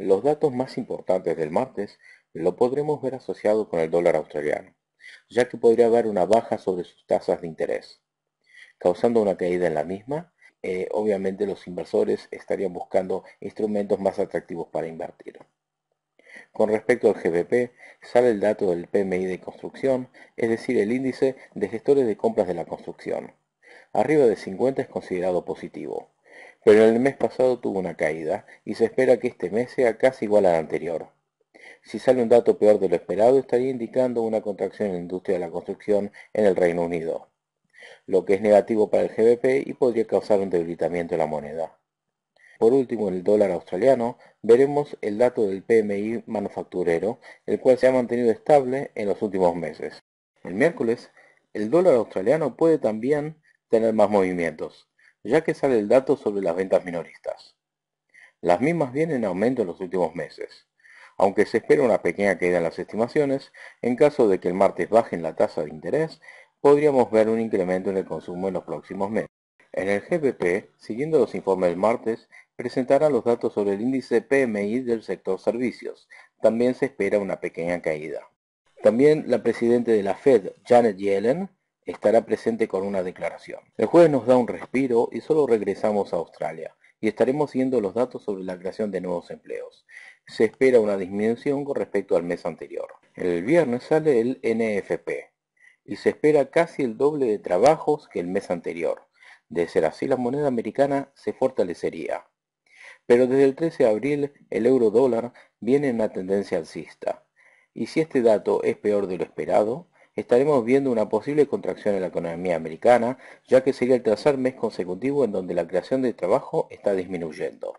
Los datos más importantes del martes lo podremos ver asociado con el dólar australiano, ya que podría haber una baja sobre sus tasas de interés, causando una caída en la misma. Eh, obviamente los inversores estarían buscando instrumentos más atractivos para invertir. Con respecto al GBP, sale el dato del PMI de construcción, es decir, el índice de gestores de compras de la construcción. Arriba de 50 es considerado positivo pero en el mes pasado tuvo una caída y se espera que este mes sea casi igual al anterior. Si sale un dato peor de lo esperado, estaría indicando una contracción en la industria de la construcción en el Reino Unido, lo que es negativo para el GBP y podría causar un debilitamiento de la moneda. Por último, en el dólar australiano, veremos el dato del PMI manufacturero, el cual se ha mantenido estable en los últimos meses. El miércoles, el dólar australiano puede también tener más movimientos, ya que sale el dato sobre las ventas minoristas. Las mismas vienen en aumento en los últimos meses, aunque se espera una pequeña caída en las estimaciones, en caso de que el martes bajen la tasa de interés, podríamos ver un incremento en el consumo en los próximos meses. En el GPP, siguiendo los informes del martes, presentará los datos sobre el índice PMI del sector servicios. También se espera una pequeña caída. También la presidenta de la Fed, Janet Yellen, estará presente con una declaración. El jueves nos da un respiro y solo regresamos a Australia y estaremos viendo los datos sobre la creación de nuevos empleos. Se espera una disminución con respecto al mes anterior. El viernes sale el NFP y se espera casi el doble de trabajos que el mes anterior. De ser así, la moneda americana se fortalecería. Pero desde el 13 de abril, el euro dólar viene en una tendencia alcista. Y si este dato es peor de lo esperado, estaremos viendo una posible contracción en la economía americana, ya que sería el tercer mes consecutivo en donde la creación de trabajo está disminuyendo.